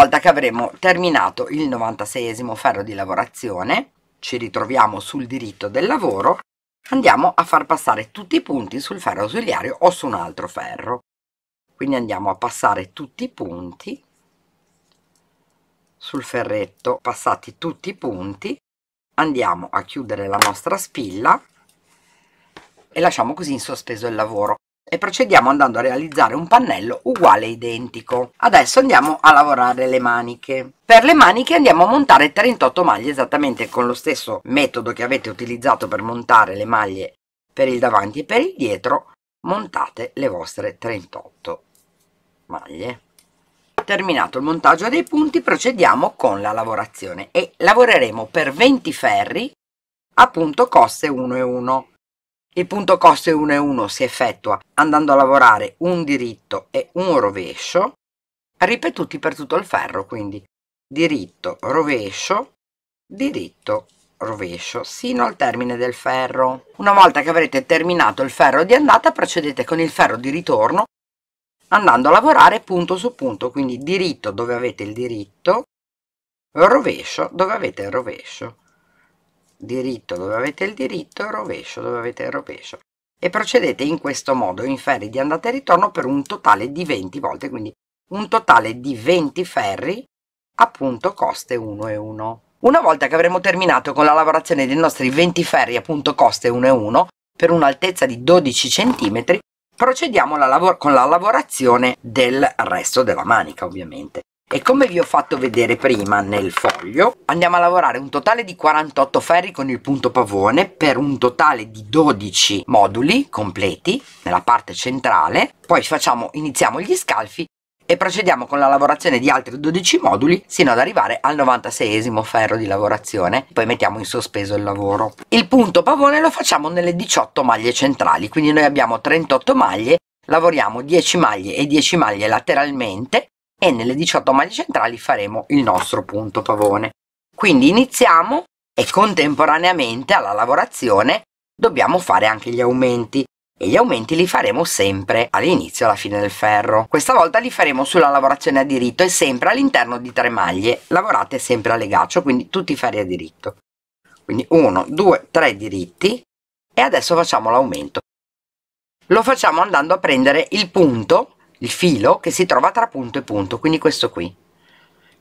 volta che avremo terminato il 96 ferro di lavorazione, ci ritroviamo sul diritto del lavoro, andiamo a far passare tutti i punti sul ferro ausiliario o su un altro ferro. Quindi andiamo a passare tutti i punti sul ferretto, passati tutti i punti, andiamo a chiudere la nostra spilla e lasciamo così in sospeso il lavoro e procediamo andando a realizzare un pannello uguale identico adesso andiamo a lavorare le maniche per le maniche andiamo a montare 38 maglie esattamente con lo stesso metodo che avete utilizzato per montare le maglie per il davanti e per il dietro montate le vostre 38 maglie terminato il montaggio dei punti procediamo con la lavorazione e lavoreremo per 20 ferri appunto coste 1 e 1 il punto costo 1 e 1 si effettua andando a lavorare un diritto e un rovescio, ripetuti per tutto il ferro, quindi diritto, rovescio, diritto, rovescio, sino al termine del ferro. Una volta che avrete terminato il ferro di andata, procedete con il ferro di ritorno andando a lavorare punto su punto, quindi diritto dove avete il diritto, rovescio dove avete il rovescio diritto dove avete il diritto, rovescio dove avete il rovescio. E procedete in questo modo in ferri di andata e ritorno per un totale di 20 volte, quindi un totale di 20 ferri, appunto coste 1 e 1. Una volta che avremo terminato con la lavorazione dei nostri 20 ferri, appunto coste 1 e 1, per un'altezza di 12 cm, procediamo la con la lavorazione del resto della manica, ovviamente. E come vi ho fatto vedere prima nel foglio, andiamo a lavorare un totale di 48 ferri con il punto pavone per un totale di 12 moduli completi nella parte centrale, poi facciamo, iniziamo gli scalfi e procediamo con la lavorazione di altri 12 moduli sino ad arrivare al 96 esimo ferro di lavorazione poi mettiamo in sospeso il lavoro il punto pavone lo facciamo nelle 18 maglie centrali quindi noi abbiamo 38 maglie lavoriamo 10 maglie e 10 maglie lateralmente e nelle 18 maglie centrali faremo il nostro punto pavone. Quindi iniziamo e contemporaneamente alla lavorazione dobbiamo fare anche gli aumenti e gli aumenti li faremo sempre all'inizio e alla fine del ferro. Questa volta li faremo sulla lavorazione a diritto e sempre all'interno di tre maglie, lavorate sempre a legaccio, quindi tutti i ferri a diritto. Quindi 1, 2, 3 diritti e adesso facciamo l'aumento. Lo facciamo andando a prendere il punto il filo che si trova tra punto e punto quindi questo qui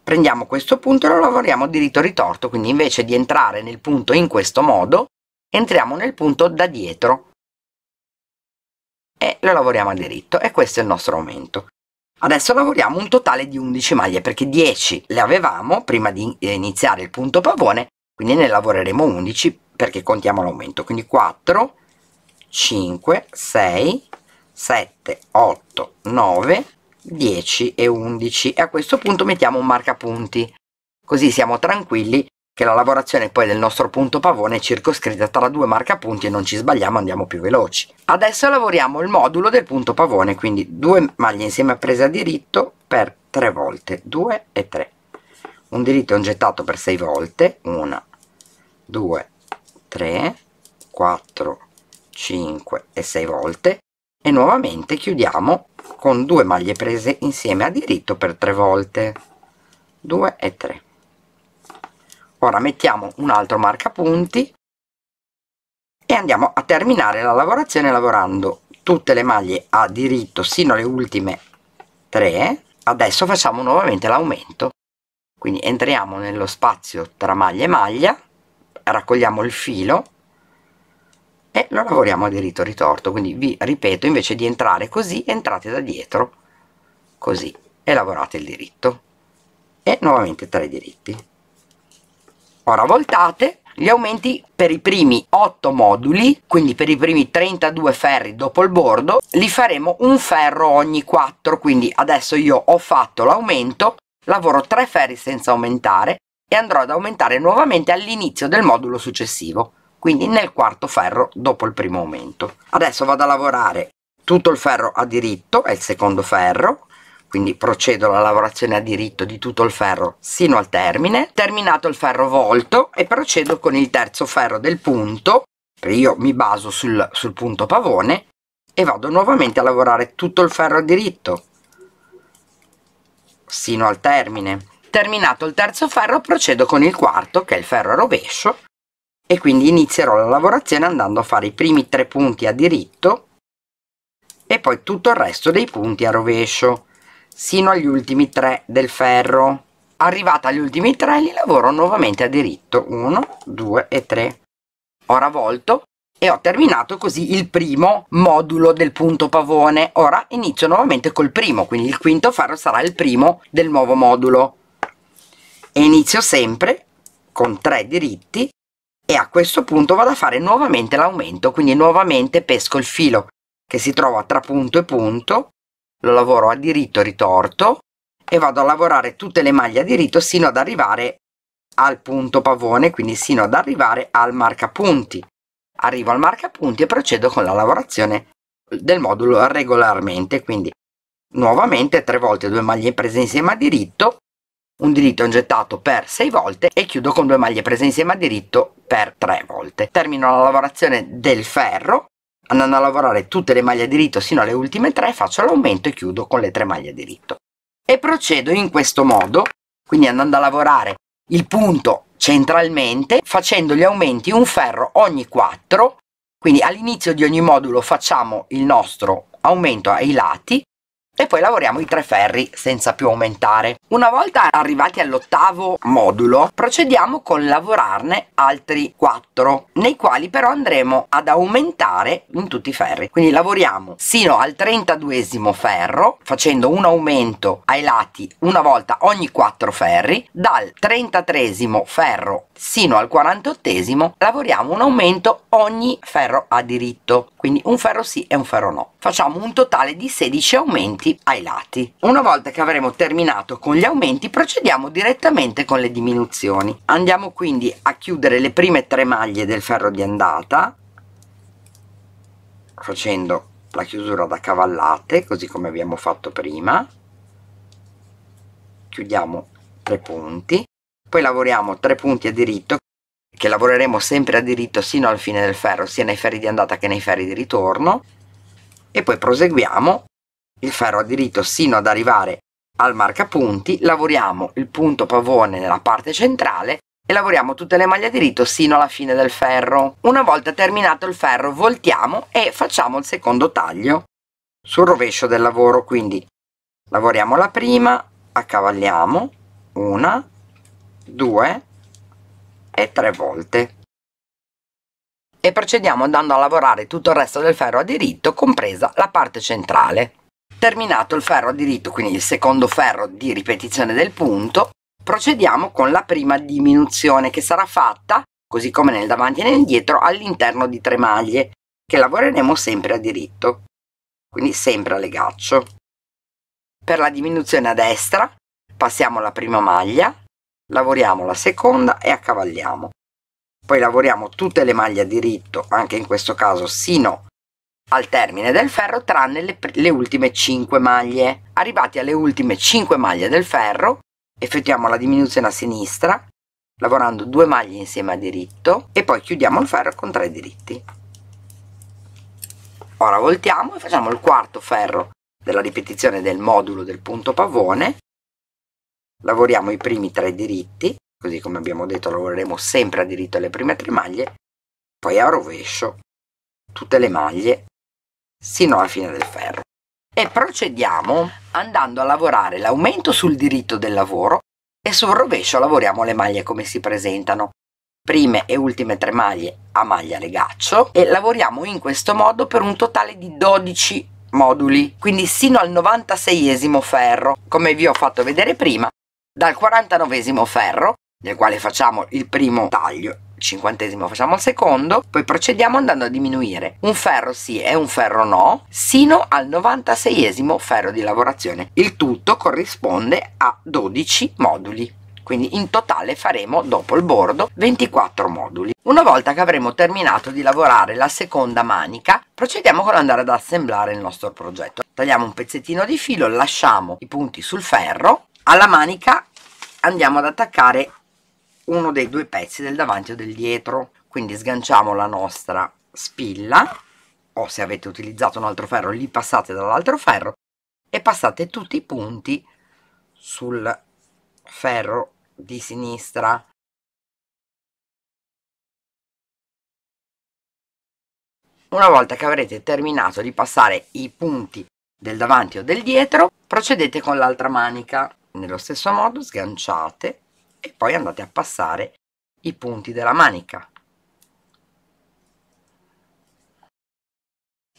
prendiamo questo punto e lo lavoriamo diritto ritorto quindi invece di entrare nel punto in questo modo entriamo nel punto da dietro e lo lavoriamo a diritto e questo è il nostro aumento adesso lavoriamo un totale di 11 maglie perché 10 le avevamo prima di iniziare il punto pavone quindi ne lavoreremo 11 perché contiamo l'aumento quindi 4 5 6 7, 8, 9, 10 e 11 e a questo punto mettiamo un marcapunti. Così siamo tranquilli che la lavorazione poi del nostro punto pavone è circoscritta tra due marcapunti e non ci sbagliamo, andiamo più veloci. Adesso lavoriamo il modulo del punto pavone, quindi due maglie insieme a presa a diritto per 3 volte, 2 e 3. Un diritto e un gettato per 6 volte, 1, 2, 3, 4, 5 e 6 volte e nuovamente chiudiamo con due maglie prese insieme a diritto per tre volte 2 e 3 ora mettiamo un altro marcapunti e andiamo a terminare la lavorazione lavorando tutte le maglie a diritto sino alle ultime 3 adesso facciamo nuovamente l'aumento quindi entriamo nello spazio tra maglia e maglia raccogliamo il filo e lo lavoriamo a diritto ritorto quindi vi ripeto invece di entrare così entrate da dietro così e lavorate il diritto e nuovamente tre diritti ora voltate gli aumenti per i primi 8 moduli, quindi per i primi 32 ferri dopo il bordo, li faremo un ferro ogni 4, quindi adesso io ho fatto l'aumento, lavoro 3 ferri senza aumentare e andrò ad aumentare nuovamente all'inizio del modulo successivo quindi nel quarto ferro dopo il primo aumento. Adesso vado a lavorare tutto il ferro a diritto, è il secondo ferro, quindi procedo alla lavorazione a diritto di tutto il ferro sino al termine, terminato il ferro volto e procedo con il terzo ferro del punto, io mi baso sul, sul punto pavone e vado nuovamente a lavorare tutto il ferro a diritto sino al termine. Terminato il terzo ferro procedo con il quarto che è il ferro a rovescio e quindi inizierò la lavorazione andando a fare i primi tre punti a diritto e poi tutto il resto dei punti a rovescio sino agli ultimi tre del ferro arrivata agli ultimi tre li lavoro nuovamente a diritto 1 2 e 3 ora volto e ho terminato così il primo modulo del punto pavone ora inizio nuovamente col primo quindi il quinto ferro sarà il primo del nuovo modulo e inizio sempre con tre diritti e a questo punto vado a fare nuovamente l'aumento quindi nuovamente pesco il filo che si trova tra punto e punto lo lavoro a diritto ritorto e vado a lavorare tutte le maglie a diritto sino ad arrivare al punto pavone quindi sino ad arrivare al marcapunti arrivo al marcapunti e procedo con la lavorazione del modulo regolarmente quindi nuovamente tre volte due maglie prese insieme a diritto un diritto ingettato per 6 volte e chiudo con due maglie prese insieme a diritto per 3 volte. Termino la lavorazione del ferro andando a lavorare tutte le maglie a diritto sino alle ultime 3 faccio l'aumento e chiudo con le 3 maglie a diritto. E procedo in questo modo, quindi andando a lavorare il punto centralmente facendo gli aumenti un ferro ogni 4 quindi all'inizio di ogni modulo facciamo il nostro aumento ai lati e poi lavoriamo i tre ferri senza più aumentare. Una volta arrivati all'ottavo modulo procediamo con lavorarne altri quattro, nei quali però andremo ad aumentare in tutti i ferri. Quindi lavoriamo sino al 32 ferro facendo un aumento ai lati una volta ogni quattro ferri, dal 33 ferro sino al 48 lavoriamo un aumento ogni ferro a diritto, quindi un ferro sì e un ferro no. Facciamo un totale di 16 aumenti aumenti ai lati. Una volta che avremo terminato con gli aumenti procediamo direttamente con le diminuzioni. Andiamo quindi a chiudere le prime tre maglie del ferro di andata facendo la chiusura da cavallate così come abbiamo fatto prima chiudiamo tre punti poi lavoriamo tre punti a diritto che lavoreremo sempre a diritto sino al fine del ferro sia nei ferri di andata che nei ferri di ritorno e poi proseguiamo il ferro a diritto sino ad arrivare al marcapunti, lavoriamo il punto pavone nella parte centrale e lavoriamo tutte le maglie a diritto sino alla fine del ferro. Una volta terminato il ferro voltiamo e facciamo il secondo taglio sul rovescio del lavoro, quindi lavoriamo la prima, accavalliamo una, due e tre volte e procediamo andando a lavorare tutto il resto del ferro a diritto compresa la parte centrale. Terminato il ferro a diritto, quindi il secondo ferro di ripetizione del punto, procediamo con la prima diminuzione che sarà fatta, così come nel davanti e nel dietro, all'interno di tre maglie, che lavoreremo sempre a diritto, quindi sempre a legaccio. Per la diminuzione a destra passiamo la prima maglia, lavoriamo la seconda e accavalliamo. Poi lavoriamo tutte le maglie a diritto, anche in questo caso sino a al termine del ferro tranne le, le ultime 5 maglie. Arrivati alle ultime 5 maglie del ferro, effettuiamo la diminuzione a sinistra, lavorando due maglie insieme a diritto e poi chiudiamo il ferro con tre diritti. Ora voltiamo e facciamo il quarto ferro della ripetizione del modulo del punto pavone. Lavoriamo i primi tre diritti, così come abbiamo detto lavoreremo sempre a diritto le prime tre maglie, poi a rovescio tutte le maglie sino alla fine del ferro. E procediamo andando a lavorare l'aumento sul diritto del lavoro e sul rovescio lavoriamo le maglie come si presentano. Prime e ultime tre maglie a maglia legaccio e lavoriamo in questo modo per un totale di 12 moduli, quindi sino al 96 esimo ferro, come vi ho fatto vedere prima, dal 49 esimo ferro, nel quale facciamo il primo taglio cinquantesimo facciamo il secondo poi procediamo andando a diminuire un ferro sì e un ferro no sino al 96esimo ferro di lavorazione il tutto corrisponde a 12 moduli quindi in totale faremo dopo il bordo 24 moduli una volta che avremo terminato di lavorare la seconda manica procediamo con andare ad assemblare il nostro progetto tagliamo un pezzettino di filo lasciamo i punti sul ferro alla manica andiamo ad attaccare uno dei due pezzi del davanti o del dietro quindi sganciamo la nostra spilla o se avete utilizzato un altro ferro li passate dall'altro ferro e passate tutti i punti sul ferro di sinistra una volta che avrete terminato di passare i punti del davanti o del dietro procedete con l'altra manica nello stesso modo sganciate e poi andate a passare i punti della manica.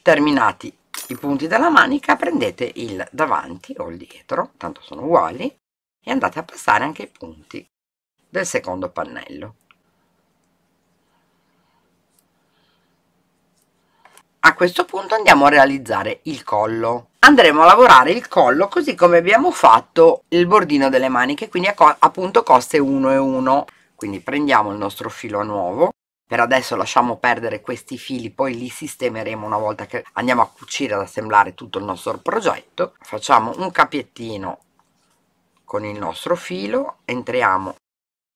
Terminati i punti della manica prendete il davanti o il dietro, tanto sono uguali, e andate a passare anche i punti del secondo pannello. A questo punto andiamo a realizzare il collo. Andremo a lavorare il collo così come abbiamo fatto il bordino delle maniche, quindi a appunto coste 1 e 1. Quindi prendiamo il nostro filo nuovo, per adesso lasciamo perdere questi fili, poi li sistemeremo una volta che andiamo a cucire ad assemblare tutto il nostro progetto. Facciamo un capiettino con il nostro filo, entriamo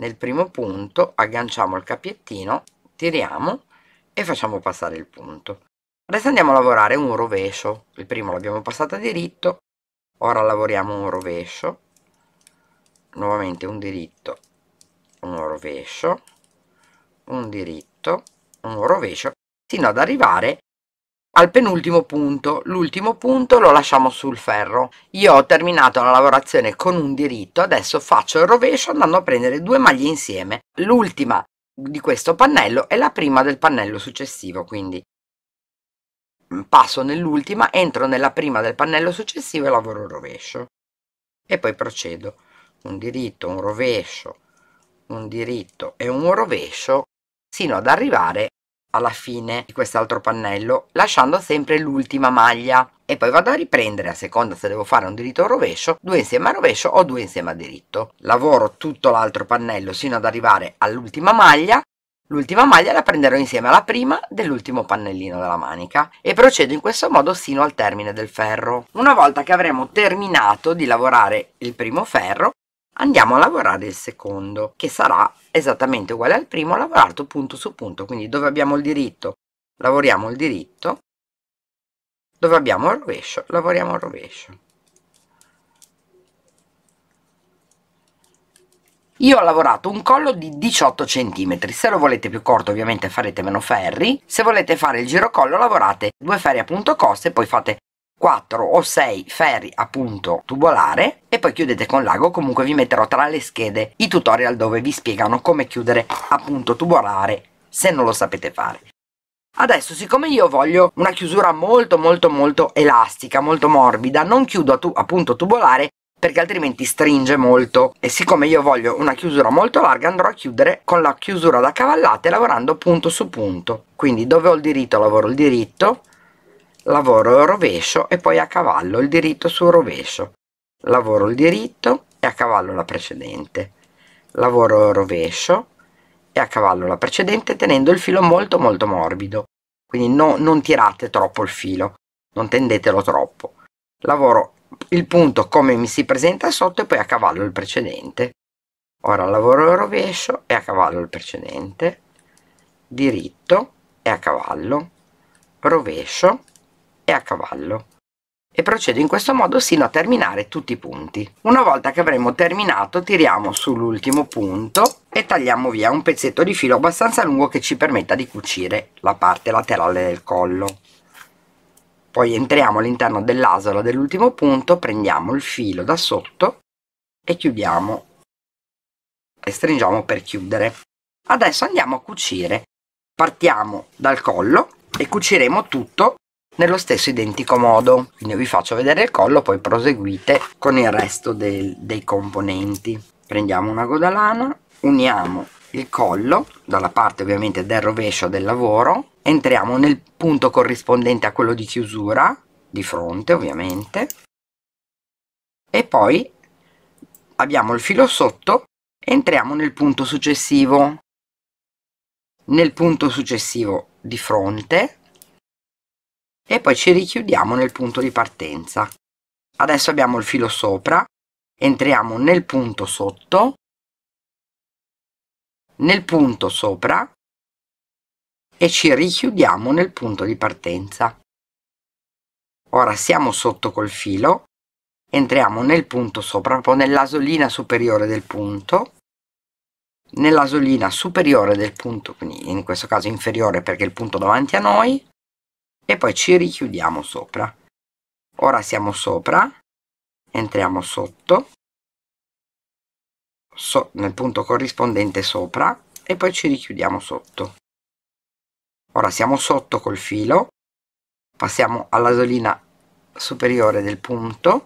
nel primo punto, agganciamo il capiettino, tiriamo e facciamo passare il punto. Adesso andiamo a lavorare un rovescio. Il primo l'abbiamo passato a diritto, ora lavoriamo un rovescio. Nuovamente un diritto, un rovescio, un diritto, un rovescio, fino ad arrivare al penultimo punto. L'ultimo punto lo lasciamo sul ferro. Io ho terminato la lavorazione con un diritto, adesso faccio il rovescio andando a prendere due maglie insieme. L'ultima di questo pannello è la prima del pannello successivo, quindi passo nell'ultima, entro nella prima del pannello successivo e lavoro il rovescio e poi procedo un diritto, un rovescio, un diritto e un rovescio sino ad arrivare alla fine di quest'altro pannello lasciando sempre l'ultima maglia e poi vado a riprendere a seconda se devo fare un diritto o rovescio due insieme a rovescio o due insieme a diritto lavoro tutto l'altro pannello sino ad arrivare all'ultima maglia L'ultima maglia la prenderò insieme alla prima dell'ultimo pannellino della manica e procedo in questo modo sino al termine del ferro. Una volta che avremo terminato di lavorare il primo ferro andiamo a lavorare il secondo che sarà esattamente uguale al primo lavorato punto su punto quindi dove abbiamo il diritto lavoriamo il diritto dove abbiamo il rovescio lavoriamo il rovescio Io ho lavorato un collo di 18 cm, se lo volete più corto ovviamente farete meno ferri, se volete fare il girocollo lavorate due ferri a punto costa e poi fate 4 o 6 ferri a punto tubolare e poi chiudete con l'ago, comunque vi metterò tra le schede i tutorial dove vi spiegano come chiudere a punto tubolare se non lo sapete fare. Adesso siccome io voglio una chiusura molto molto molto elastica, molto morbida, non chiudo a, tu a punto tubolare perché altrimenti stringe molto e siccome io voglio una chiusura molto larga andrò a chiudere con la chiusura da cavallate lavorando punto su punto quindi dove ho il diritto lavoro il diritto lavoro il rovescio e poi a cavallo il diritto sul rovescio lavoro il diritto e a cavallo la precedente lavoro il rovescio e a cavallo la precedente tenendo il filo molto molto morbido quindi no, non tirate troppo il filo non tendetelo troppo lavoro il punto come mi si presenta sotto e poi a cavallo il precedente. Ora lavoro il rovescio e a cavallo il precedente, diritto e a cavallo, rovescio e a cavallo. E procedo in questo modo sino a terminare tutti i punti. Una volta che avremo terminato tiriamo sull'ultimo punto e tagliamo via un pezzetto di filo abbastanza lungo che ci permetta di cucire la parte laterale del collo poi entriamo all'interno dell'asola dell'ultimo punto prendiamo il filo da sotto e chiudiamo e stringiamo per chiudere adesso andiamo a cucire partiamo dal collo e cuciremo tutto nello stesso identico modo quindi vi faccio vedere il collo poi proseguite con il resto del, dei componenti prendiamo una godalana uniamo il collo dalla parte ovviamente del rovescio del lavoro entriamo nel punto corrispondente a quello di chiusura di fronte ovviamente e poi abbiamo il filo sotto entriamo nel punto successivo nel punto successivo di fronte e poi ci richiudiamo nel punto di partenza adesso abbiamo il filo sopra entriamo nel punto sotto nel punto sopra e ci richiudiamo nel punto di partenza. Ora siamo sotto col filo, entriamo nel punto sopra, proprio nell'asolina superiore del punto, nell'asolina superiore del punto, quindi in questo caso inferiore perché è il punto davanti a noi, e poi ci richiudiamo sopra. Ora siamo sopra, entriamo sotto, so nel punto corrispondente sopra e poi ci richiudiamo sotto ora siamo sotto col filo passiamo alla solina superiore del punto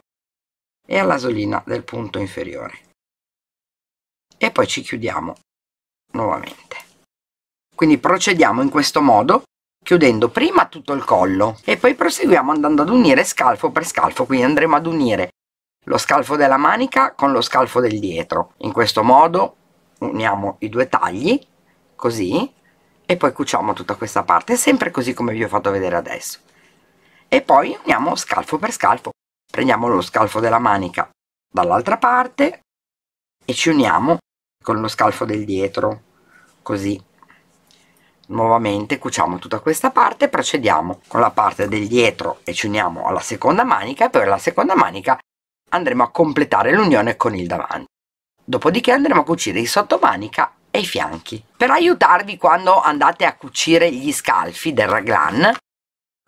e alla solina del punto inferiore e poi ci chiudiamo nuovamente quindi procediamo in questo modo chiudendo prima tutto il collo e poi proseguiamo andando ad unire scalfo per scalfo quindi andremo ad unire lo scalfo della manica con lo scalfo del dietro. In questo modo uniamo i due tagli, così, e poi cuciamo tutta questa parte, sempre così come vi ho fatto vedere adesso. E poi uniamo scalfo per scalfo. Prendiamo lo scalfo della manica dall'altra parte e ci uniamo con lo scalfo del dietro, così. Nuovamente cuciamo tutta questa parte, procediamo con la parte del dietro e ci uniamo alla seconda manica e poi la seconda manica andremo a completare l'unione con il davanti. Dopodiché andremo a cucire il sottomanica e i fianchi. Per aiutarvi quando andate a cucire gli scalfi del raglan,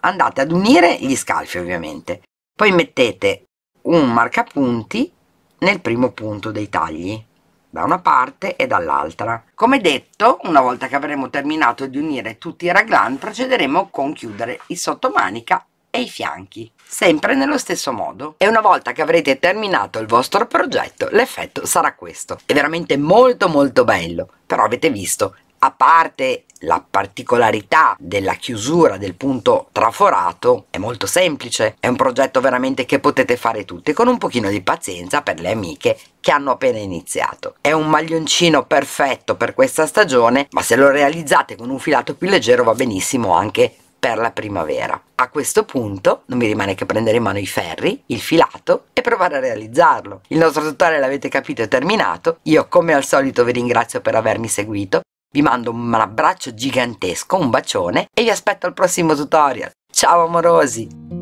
andate ad unire gli scalfi ovviamente. Poi mettete un marcapunti nel primo punto dei tagli, da una parte e dall'altra. Come detto, una volta che avremo terminato di unire tutti i raglan, procederemo con chiudere il sottomanica e i fianchi, sempre nello stesso modo. E una volta che avrete terminato il vostro progetto, l'effetto sarà questo. È veramente molto molto bello, però avete visto, a parte la particolarità della chiusura del punto traforato è molto semplice, è un progetto veramente che potete fare tutte con un pochino di pazienza per le amiche che hanno appena iniziato. È un maglioncino perfetto per questa stagione, ma se lo realizzate con un filato più leggero va benissimo anche per la primavera. A questo punto non mi rimane che prendere in mano i ferri, il filato e provare a realizzarlo. Il nostro tutorial l'avete capito è terminato, io come al solito vi ringrazio per avermi seguito, vi mando un abbraccio gigantesco, un bacione e vi aspetto al prossimo tutorial. Ciao amorosi!